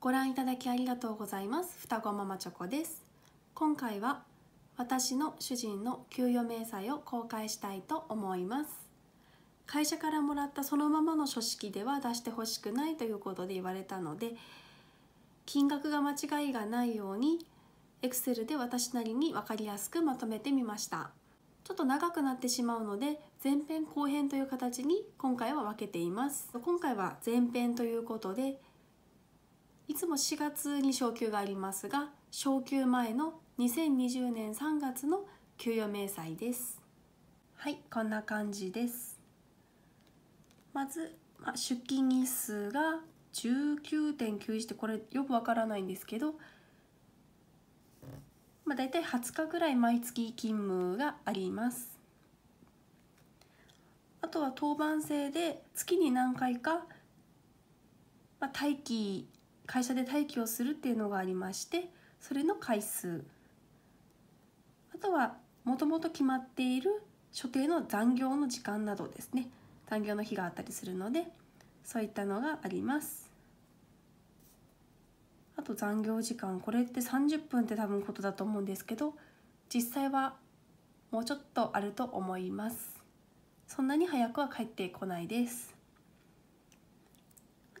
ご覧いただきありがとうございます双子ママチョコです今回は私の主人の給与明細を公開したいと思います会社からもらったそのままの書式では出してほしくないということで言われたので金額が間違いがないように Excel で私なりに分かりやすくまとめてみましたちょっと長くなってしまうので前編後編という形に今回は分けています今回は前編ということでいつも4月に昇給がありますが昇給前の2020年3月の給与明細ですはいこんな感じですまず、まあ、出勤日数が19.91ってこれよくわからないんですけど、まあ、大体20日ぐらい毎月勤務がありますあとは当番制で月に何回か、まあ、待機会社で待機をするっていうのがありましてそれの回数あとはもともと決まっている所定の残業の時間などですね残業の日があったりするのでそういったのがありますあと残業時間これって30分って多分ことだと思うんですけど実際はもうちょっとあると思いますそんなに早くは帰ってこないです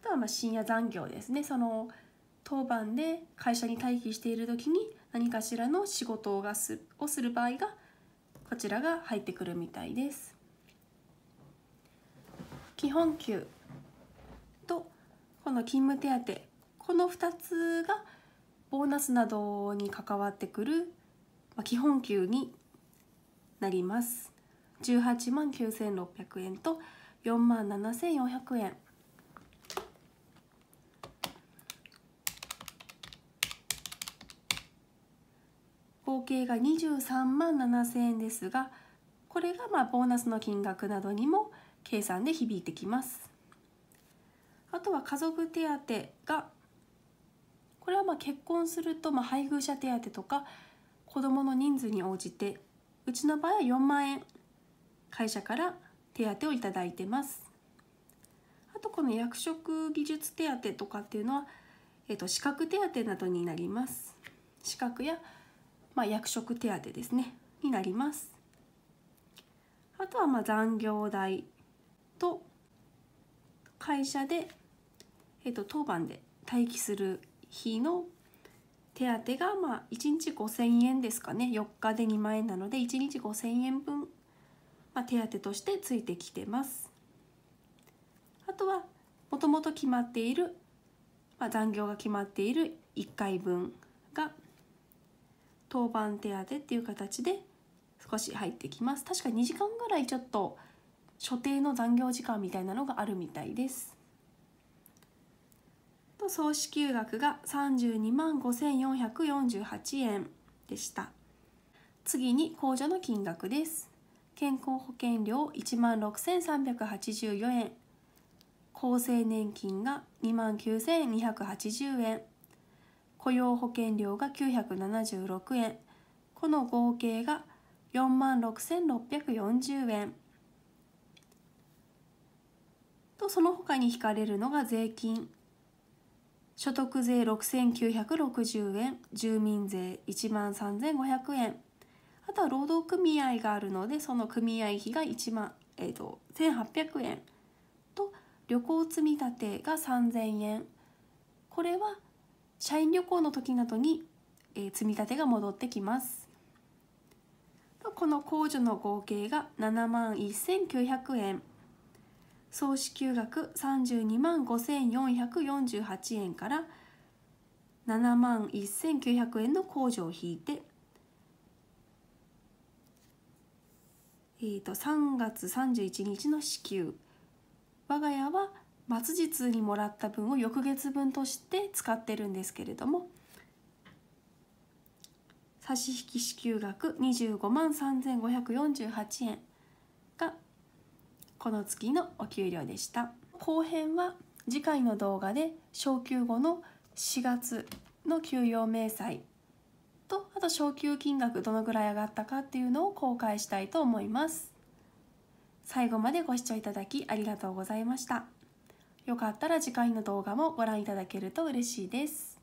あとはまあ深夜残業ですねその当番で会社に待機している時に何かしらの仕事がすをする場合がこちらが入ってくるみたいです基本給とこの勤務手当この2つがボーナスなどに関わってくる基本給になります18万9600円と4万7400円計が23万7,000円ですがこれがまあボーナスの金額などにも計算で響いてきます。あとは家族手当がこれはまあ結婚するとまあ配偶者手当とか子どもの人数に応じてうちの場合は4万円会社から手当をいただいてます。あとこの役職技術手当とかっていうのは、えー、と資格手当などになります。資格やまあ、役職手当ですねになります。あとはまあ残業代と会社で、えー、と当番で待機する日の手当がまあ1日5,000円ですかね4日で2万円なので1日5,000円分、まあ、手当としてついてきてます。あとはもともと決まっている、まあ、残業が決まっている1回分が当番手当てっていう形で少し入ってきます確か2時間ぐらいちょっと所定の残業時間みたいなのがあるみたいですと総支給額が32万5448円でした次に控除の金額です健康保険料1万6384円厚生年金が2万9280円雇用保険料が976円この合計が4万6640円とその他に引かれるのが税金所得税6960円住民税1万3500円あとは労働組合があるのでその組合費が1万、えーと、1800円と旅行積立が3000円これは社員旅行の時などに、えー、積み立てが戻ってきますこの控除の合計が7万1900円総支給額32万5448円から7万1900円の控除を引いて、えー、と3月31日の支給我が家は末日にもらった分を翌月分として使ってるんですけれども差引支給額25万3548円がこの月のお給料でした後編は次回の動画で昇給後の4月の給与明細とあと昇給金額どのぐらい上がったかっていうのを公開したいと思います最後までご視聴いただきありがとうございました。よかったら次回の動画もご覧いただけると嬉しいです。